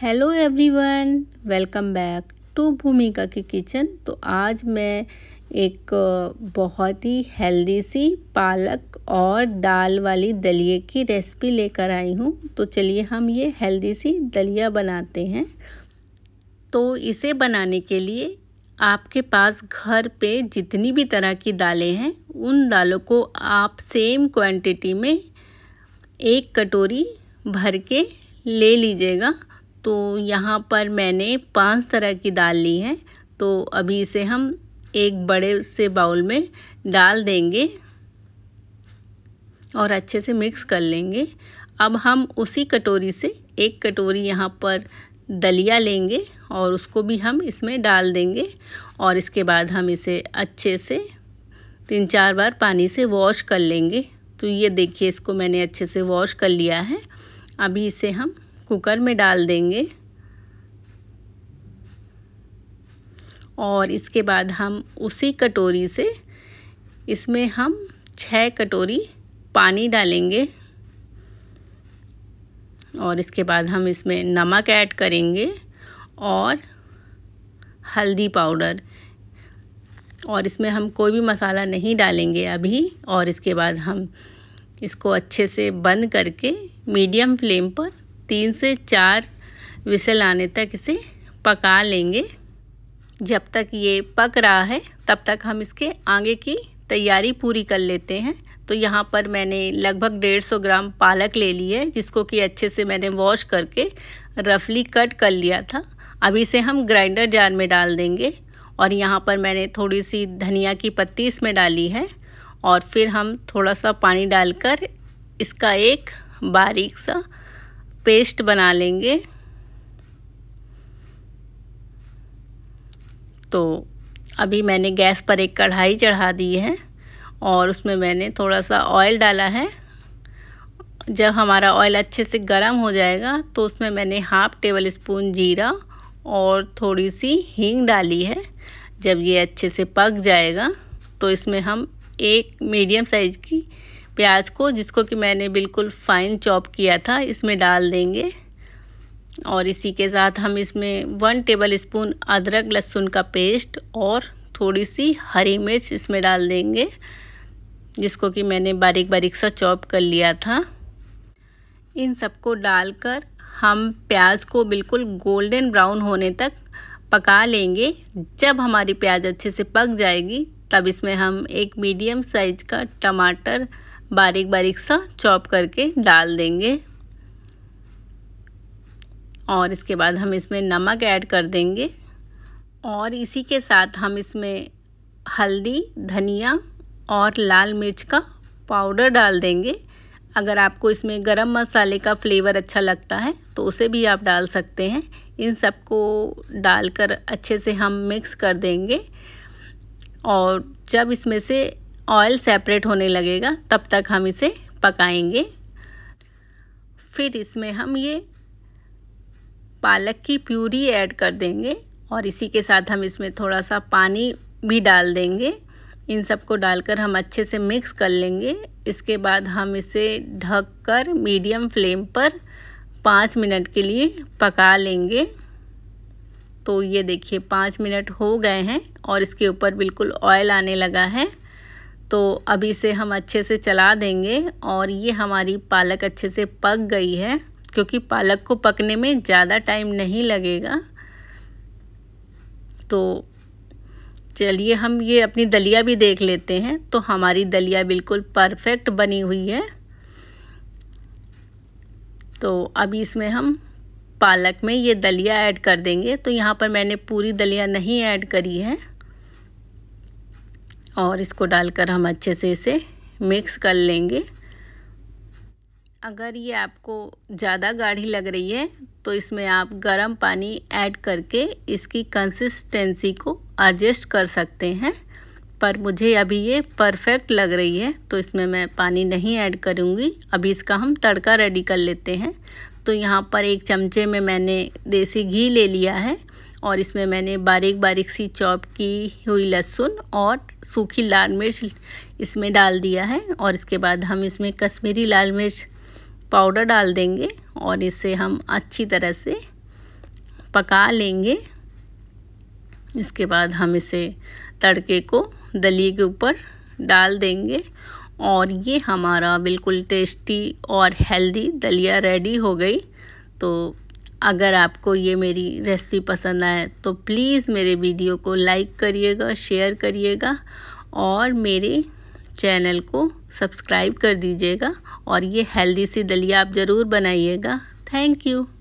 hello everyone welcome back to Bhumika की kitchen तो आज मैं एक बहुत ही हेल्दी सी पालक और दाल वाली दलिए की रेसिपी लेकर आई हूँ तो चलिए हम ये हेल्दी सी दलिया बनाते हैं तो इसे बनाने के लिए आपके पास घर पे जितनी भी तरह की दालें हैं उन दालों को आप सेम क्वांटिटी में एक कटोरी भर के ले लीजिएगा तो यहाँ पर मैंने पांच तरह की दाल ली है तो अभी इसे हम एक बड़े से बाउल में डाल देंगे और अच्छे से मिक्स कर लेंगे अब हम उसी कटोरी से एक कटोरी यहाँ पर दलिया लेंगे और उसको भी हम इसमें डाल देंगे और इसके बाद हम इसे अच्छे से तीन चार बार पानी से वॉश कर लेंगे तो ये देखिए इसको मैंने अच्छे से वॉश कर लिया है अभी इसे हम कुकर में डाल देंगे और इसके बाद हम उसी कटोरी से इसमें हम छः कटोरी पानी डालेंगे और इसके बाद हम इसमें नमक ऐड करेंगे और हल्दी पाउडर और इसमें हम कोई भी मसाला नहीं डालेंगे अभी और इसके बाद हम इसको अच्छे से बंद करके मीडियम फ्लेम पर तीन से चार विसल आने तक इसे पका लेंगे जब तक ये पक रहा है तब तक हम इसके आगे की तैयारी पूरी कर लेते हैं तो यहाँ पर मैंने लगभग डेढ़ सौ ग्राम पालक ले ली है जिसको कि अच्छे से मैंने वॉश करके रफली कट कर लिया था अभी इसे हम ग्राइंडर जार में डाल देंगे और यहाँ पर मैंने थोड़ी सी धनिया की पत्ती इसमें डाली है और फिर हम थोड़ा सा पानी डालकर इसका एक बारीक सा पेस्ट बना लेंगे तो अभी मैंने गैस पर एक कढ़ाई चढ़ा दी है और उसमें मैंने थोड़ा सा ऑयल डाला है जब हमारा ऑयल अच्छे से गर्म हो जाएगा तो उसमें मैंने हाफ़ टेबल स्पून जीरा और थोड़ी सी हींग डाली है जब ये अच्छे से पक जाएगा तो इसमें हम एक मीडियम साइज़ की प्याज को जिसको कि मैंने बिल्कुल फाइन चॉप किया था इसमें डाल देंगे और इसी के साथ हम इसमें वन टेबल स्पून अदरक लहसुन का पेस्ट और थोड़ी सी हरी मिर्च इसमें डाल देंगे जिसको कि मैंने बारीक बारीक सा चॉप कर लिया था इन सबको डालकर हम प्याज को बिल्कुल गोल्डन ब्राउन होने तक पका लेंगे जब हमारी प्याज अच्छे से पक जाएगी तब इसमें हम एक मीडियम साइज का टमाटर बारीक बारीक सा चॉप करके डाल देंगे और इसके बाद हम इसमें नमक ऐड कर देंगे और इसी के साथ हम इसमें हल्दी धनिया और लाल मिर्च का पाउडर डाल देंगे अगर आपको इसमें गरम मसाले का फ्लेवर अच्छा लगता है तो उसे भी आप डाल सकते हैं इन सबको डालकर अच्छे से हम मिक्स कर देंगे और जब इसमें से ऑयल सेपरेट होने लगेगा तब तक हम इसे पकाएंगे फिर इसमें हम ये पालक की प्यूरी ऐड कर देंगे और इसी के साथ हम इसमें थोड़ा सा पानी भी डाल देंगे इन सबको डालकर हम अच्छे से मिक्स कर लेंगे इसके बाद हम इसे ढककर मीडियम फ्लेम पर पाँच मिनट के लिए पका लेंगे तो ये देखिए पाँच मिनट हो गए हैं और इसके ऊपर बिल्कुल ऑयल आने लगा है तो अभी से हम अच्छे से चला देंगे और ये हमारी पालक अच्छे से पक गई है क्योंकि पालक को पकने में ज़्यादा टाइम नहीं लगेगा तो चलिए हम ये अपनी दलिया भी देख लेते हैं तो हमारी दलिया बिल्कुल परफेक्ट बनी हुई है तो अभी इसमें हम पालक में ये दलिया ऐड कर देंगे तो यहाँ पर मैंने पूरी दलिया नहीं ऐड करी है और इसको डालकर हम अच्छे से इसे मिक्स कर लेंगे अगर ये आपको ज़्यादा गाढ़ी लग रही है तो इसमें आप गर्म पानी ऐड करके इसकी कंसिस्टेंसी को एडजस्ट कर सकते हैं पर मुझे अभी ये परफेक्ट लग रही है तो इसमें मैं पानी नहीं ऐड करूँगी अभी इसका हम तड़का रेडी कर लेते हैं तो यहाँ पर एक चमचे में मैंने देसी घी ले लिया है और इसमें मैंने बारीक बारीक सी चॉप की हुई लहसुन और सूखी लाल मिर्च इसमें डाल दिया है और इसके बाद हम इसमें कश्मीरी लाल मिर्च पाउडर डाल देंगे और इसे हम अच्छी तरह से पका लेंगे इसके बाद हम इसे तड़के को दलिए के ऊपर डाल देंगे और ये हमारा बिल्कुल टेस्टी और हेल्दी दलिया रेडी हो गई तो अगर आपको ये मेरी रेसिपी पसंद आए तो प्लीज़ मेरे वीडियो को लाइक करिएगा शेयर करिएगा और मेरे चैनल को सब्सक्राइब कर दीजिएगा और ये हेल्दी सी दलिया आप ज़रूर बनाइएगा थैंक यू